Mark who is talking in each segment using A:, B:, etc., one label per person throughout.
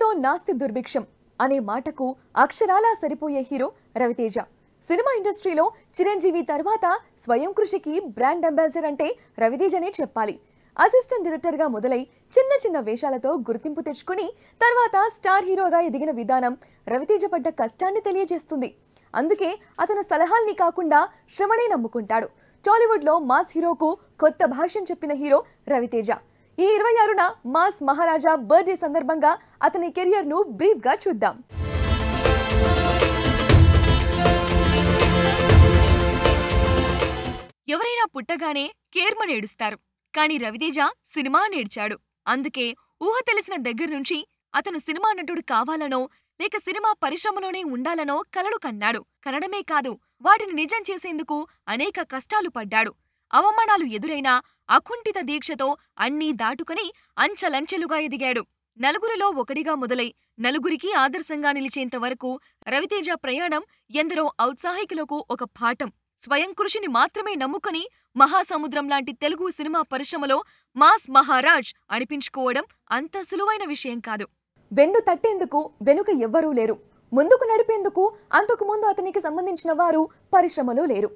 A: నీతో నాస్తి దుర్భిక్షం అనే మాటకు అక్షరాలా సరిపోయే హీరో రవితేజ సినిమా ఇండస్ట్రీలో చిరంజీవి తర్వాత స్వయం కృషికి బ్రాండ్ అంబాసిడర్ అంటే రవితేజనే చెప్పాలి అసిస్టెంట్ డైరెక్టర్గా మొదలై చిన్న చిన్న వేషాలతో గుర్తింపు తెచ్చుకుని తర్వాత స్టార్ హీరోగా ఎదిగిన విధానం రవితేజ పడ్డ కష్టాన్ని తెలియజేస్తుంది అందుకే అతను సలహాల్ని కాకుండా శ్రమణే నమ్ముకుంటాడు టాలీవుడ్లో మాస్ హీరోకు కొత్త భాష్యం చెప్పిన హీరో రవితేజ ఈ ఇరవై ఆరున మాస్ మహారాజా బర్త్డే సందర్భంగా అతని కెరియర్ను గా చూద్దాం ఎవరైనా పుట్టగానే కేర్మ నేడుస్తారు కానీ రవితేజ సినిమా నేడ్చాడు అందుకే ఊహ తెలిసిన దగ్గర నుంచి అతను సినిమా నటుడు కావాలనో లేక సినిమా పరిశ్రమలోనే ఉండాలనో కలలు కన్నాడు కనడమే కాదు వాటిని నిజం చేసేందుకు అనేక కష్టాలు పడ్డాడు అవమానాలు ఎదురైనా అకుంఠిత దీక్షతో అన్నీ దాటుకుని అంచలంచెలుగా ఎదిగాడు నలుగురిలో ఒకడిగా మొదలై నలుగురికి ఆదర్శంగా నిలిచేంత వరకు రవితేజ ప్రయాణం ఎందరో ఔత్సాహికులకు ఒక పాఠం స్వయం కృషిని మాత్రమే నమ్ముకుని మహాసముద్రం లాంటి తెలుగు సినిమా పరిశ్రమలో మాస్ మహారాజ్ అనిపించుకోవడం అంత సులువైన విషయం కాదు వెన్ను తట్టేందుకు వెనుక ఎవ్వరూ లేరు ముందుకు నడిపేందుకు అంతకుముందు అతనికి సంబంధించిన వారు పరిశ్రమలో లేరు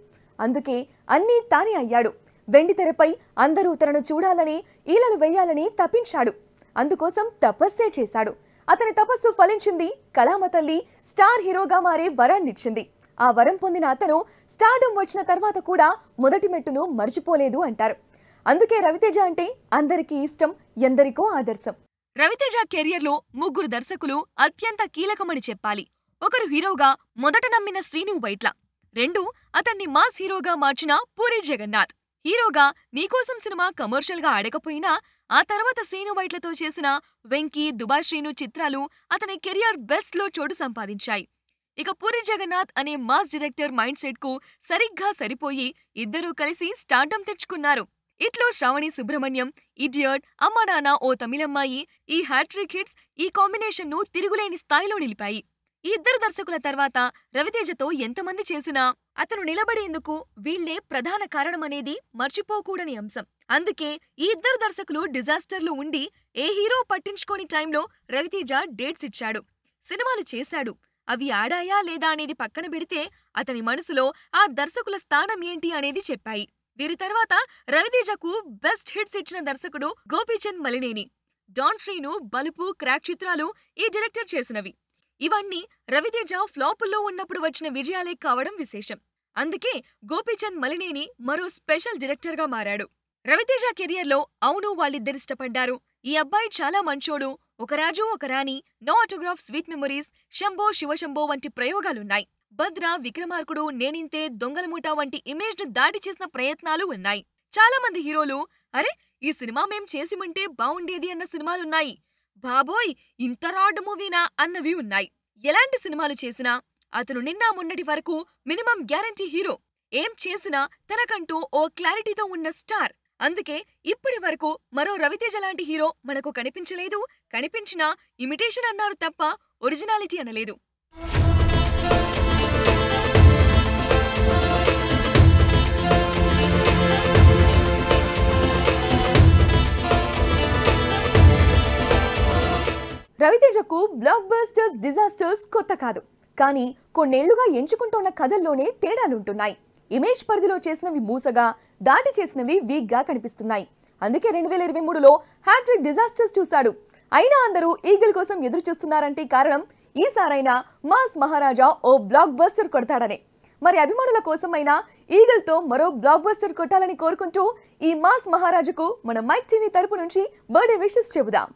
A: అందుకే అన్నీ తానే అయ్యాడు వెండి తెరపై అందరూ తనను చూడాలని ఈలలు వేయాలని తప్పించాడు అందుకోసం తపస్సే చేశాడు అతని తపస్సు ఫలించింది కళామతల్లి స్టార్ హీరోగా మారే వరాన్నిచ్చింది ఆ వరం పొందిన అతను స్టార్డం వచ్చిన తర్వాత కూడా మొదటి మెట్టును మర్చిపోలేదు అంటారు అందుకే రవితేజ అంటే అందరికీ ఇష్టం ఎందరికో ఆదర్శం రవితేజ కెరియర్లో ముగ్గురు దర్శకులు అత్యంత కీలకమని చెప్పాలి ఒకరు హీరోగా మొదట నమ్మిన శ్రీను వైట్ల రెండు అతన్ని మాస్ హీరోగా మార్చిన పూరి జగన్నాథ్ హీరోగా నీకోసం సినిమా కమర్షియల్గా ఆడకపోయినా ఆ తర్వాత శ్రీను వైట్లతో చేసిన వెంకీ దుబాయ్ శ్రీను చిత్రాలు అతని కెరియర్ బెస్ట్లో చోటు సంపాదించాయి ఇక పూరి జగన్నాథ్ అనే మాస్ డైరెక్టర్ మైండ్ సెట్కు సరిగ్గా సరిపోయి ఇద్దరూ కలిసి స్టార్డమ్ తెచ్చుకున్నారు ఇట్లో శ్రావణి సుబ్రహ్మణ్యం ఇడియట్ అమ్మానాన్న ఓ తమిళమ్మాయి ఈ హ్యాట్రిక్ హిట్స్ ఈ కాంబినేషన్ను తిరుగులేని స్థాయిలో నిలిపాయి ఈ ఇద్దరు దర్శకుల తర్వాత రవితేజతో ఎంతమంది చేసినా అతను నిలబడేందుకు వీళ్లే ప్రధాన కారణమనేది మర్చిపోకూడని అంశం అందుకే ఈ ఇద్దరు దర్శకులు డిజాస్టర్లు ఉండి ఏ హీరో పట్టించుకోని టైంలో రవితేజ డేట్స్ ఇచ్చాడు సినిమాలు చేశాడు అవి ఆడాయా లేదా అనేది పక్కన పెడితే అతని మనసులో ఆ దర్శకుల స్థానం ఏంటి అనేది చెప్పాయి వీరి తర్వాత రవితేజకు బెస్ట్ హిట్స్ ఇచ్చిన దర్శకుడు గోపీచంద్ మలినేని డాన్ ఫ్రీను బలుపు క్రాక్ చిత్రాలు ఈ డైరెక్టర్ చేసినవి ఇవన్నీ రవితేజ ఫ్లాపుల్లో ఉన్నప్పుడు వచ్చిన విజయాలే కావడం విశేషం అందుకే గోపీచంద్ మలినేని మరో స్పెషల్ డైరెక్టర్గా మారాడు రవితేజ కెరియర్లో అవును వాళ్ళిద్దరిష్టపడ్డారు ఈ అబ్బాయి చాలా మంచోడు Oka Raju Oka Rani no autograph sweet memories Shambho Shivashambho వంటి ప్రయోగాలున్నాయి భద్ర విక్రమార్కుడు నేనింతే దొంగల వంటి ఇమేజ్ను దాడి చేసిన ప్రయత్నాలు ఉన్నాయి చాలామంది హీరోలు అరే ఈ సినిమా మేం ఉంటే బావుండేది అన్న సినిమాలున్నాయి బాబోయ్ ఇంత రాడ్ మూవీనా అన్నవి ఉన్నాయి ఎలాంటి సినిమాలు చేసినా అతను నిన్న మొన్నటి వరకు మినిమం గ్యారంటీ హీరో ఏం చేసినా తనకంటూ ఓ క్లారిటీతో ఉన్న స్టార్ అందుకే ఇప్పటి వరకు మరో రవితేజ లాంటి హీరో మనకు కనిపించలేదు కనిపించినా ఇమిటేషన్ అన్నారు తప్ప ఒరిజినాలిటీ అనలేదు రవితేజకు బ్లాక్ బస్టర్స్ డిజాస్టర్స్ కొత్త కాదు కానీ కొన్నేళ్లుగా ఎంచుకుంటున్న కథల్లోనే తేడాలుంటున్నాయి ఇమేజ్ పరిధిలో చేసినవి మూసగా దాటి చేసినవి వీక్గా కనిపిస్తున్నాయి అందుకే రెండు వేల ఇరవై మూడులో హ్యాట్రిక్ డిజాస్టర్స్ చూశాడు అయినా అందరూ ఈగిల్ కోసం ఎదురు చూస్తున్నారంటే కారణం ఈసారైనా మాస్ మహారాజా ఓ బ్లాక్ బస్టర్ కొడతాడనే మరి అభిమానుల కోసమైనా ఈగిల్తో మరో బ్లాక్ బస్టర్ కొట్టాలని కోరుకుంటూ ఈ మాస్ మహారాజుకు మన మైక్ టీవీ తరపు నుంచి బర్త్డే విషెస్ చెబుదాం